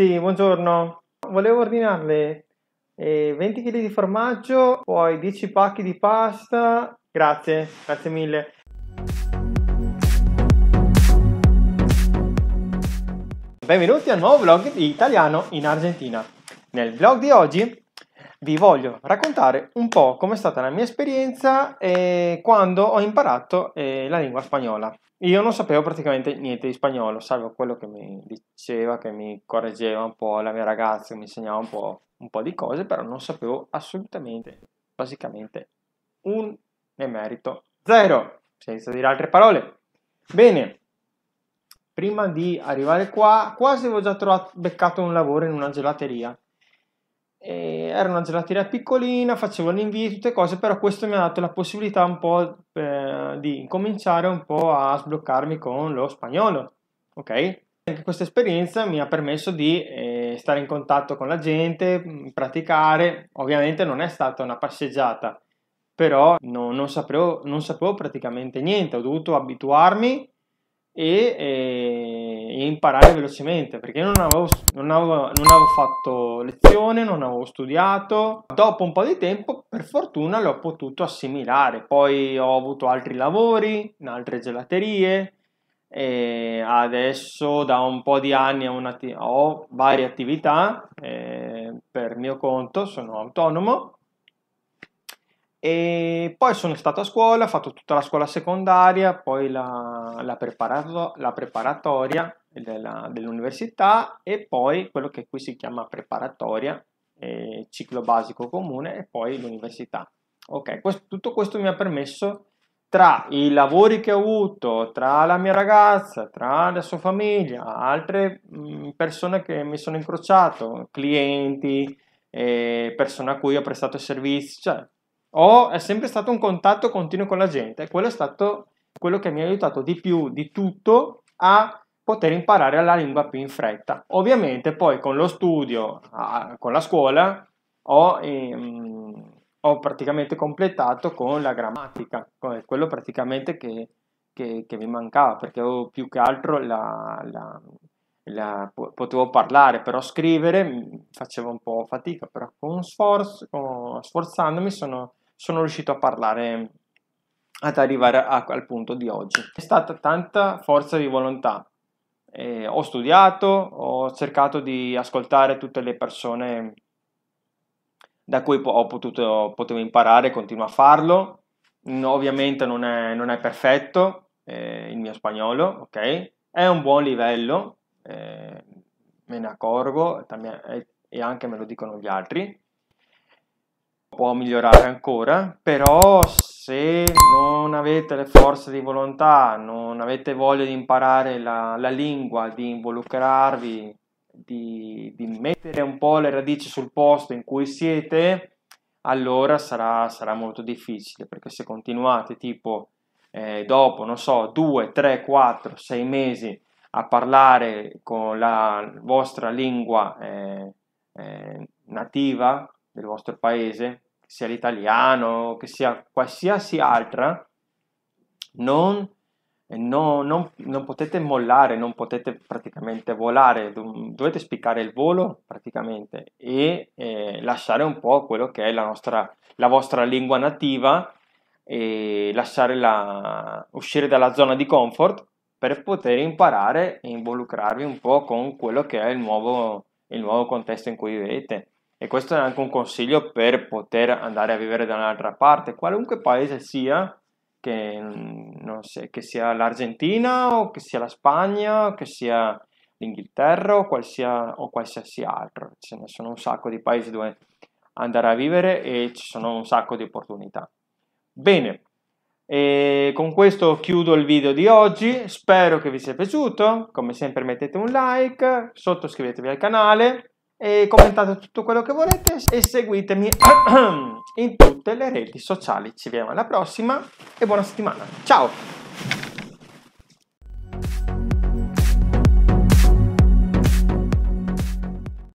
Sì, buongiorno. Volevo ordinarle eh, 20 kg di formaggio, poi 10 pacchi di pasta. Grazie, grazie mille. Benvenuti al nuovo vlog di Italiano in Argentina. Nel vlog di oggi vi voglio raccontare un po' com'è stata la mia esperienza eh, quando ho imparato eh, la lingua spagnola. Io non sapevo praticamente niente di spagnolo, salvo quello che mi diceva, che mi correggeva un po' la mia ragazza, che mi insegnava un po', un po di cose, però non sapevo assolutamente, basicamente, un emerito zero, senza dire altre parole. Bene, prima di arrivare qua, quasi avevo già trovato, beccato un lavoro in una gelateria era una gelateria piccolina, facevo l'invito, tutte cose, però questo mi ha dato la possibilità un po' eh, di cominciare un po' a sbloccarmi con lo spagnolo, ok? Anche questa esperienza mi ha permesso di eh, stare in contatto con la gente, mm, praticare, ovviamente non è stata una passeggiata, però no, non, sapevo, non, sapevo, praticamente niente, ho dovuto abituarmi e... Eh, imparare velocemente perché non avevo, non, avevo, non avevo, fatto lezione, non avevo studiato. Dopo un po' di tempo, per fortuna, l'ho potuto assimilare. Poi ho avuto altri lavori in altre gelaterie e adesso da un po' di anni ho, varie attività eh, per mio conto, sono autonomo. E poi sono stato a scuola, ho fatto tutta la scuola secondaria, poi la, la, preparato, la preparatoria dell'università e poi quello che qui si chiama preparatoria, eh, ciclo basico comune e poi l'università. Ok, questo, tutto questo mi ha permesso tra i lavori che ho avuto, tra la mia ragazza, tra la sua famiglia, altre mh, mm, persone che mi sono incrociato, clienti, eh, persone a cui ho prestato servizi, cioè ho, è sempre stato un contatto continuo con la gente e quello è stato quello che mi ha aiutato di più di tutto a poter imparare la lingua più in fretta. Ovviamente poi con lo studio, con la scuola, ho, ehm, ho praticamente completato con la grammatica, quello praticamente che, che, che mi mancava, perché avevo più che altro la, la, la, potevo parlare, però scrivere mm, faceva un po' fatica, però con sforzo, sforzandomi sono, sono riuscito a parlare ad arrivare a, al punto di oggi. È stata tanta forza di volontà, eh, ho studiato, ho cercato di ascoltare tutte le persone da cui ho potuto, potevo imparare, continuo a farlo. No, ovviamente non è, non è perfetto eh, il mio spagnolo, ok? È un buon livello, eh, me ne accorgo e anche me lo dicono gli altri. Può migliorare ancora, però se non avete le forze di volontà, non avete voglia di imparare la, la lingua, di involucrarvi, di, di, mettere un po' le radici sul posto in cui siete, allora sarà, sarà molto difficile perché se continuate tipo eh, dopo, non so, 2, 3, 4, 6 mesi a parlare con la vostra lingua eh, eh, nativa del vostro paese, sia l'italiano, che sia qualsiasi altra, non, no, non, non potete mollare, non potete praticamente volare, dovete spiccare il volo praticamente e eh, lasciare un po' quello che è la, nostra, la vostra lingua nativa e la, uscire dalla zona di comfort per poter imparare e involucrarvi un po' con quello che è il nuovo, il nuovo contesto in cui vivete. E questo è anche un consiglio per poter andare a vivere da un'altra parte, qualunque paese sia, che, so, che sia l'Argentina o che sia la Spagna o che sia l'Inghilterra o, qualsia, o qualsiasi altro. Ce ne sono un sacco di paesi dove andare a vivere e ci sono un sacco di opportunità. Bene, e con questo chiudo il video di oggi, spero che vi sia piaciuto, come sempre mettete un like, sottoscrivetevi al canale commentate tutto quello che volete e seguitemi in tutte le reti sociali. Ci vediamo alla prossima e buona settimana. Ciao!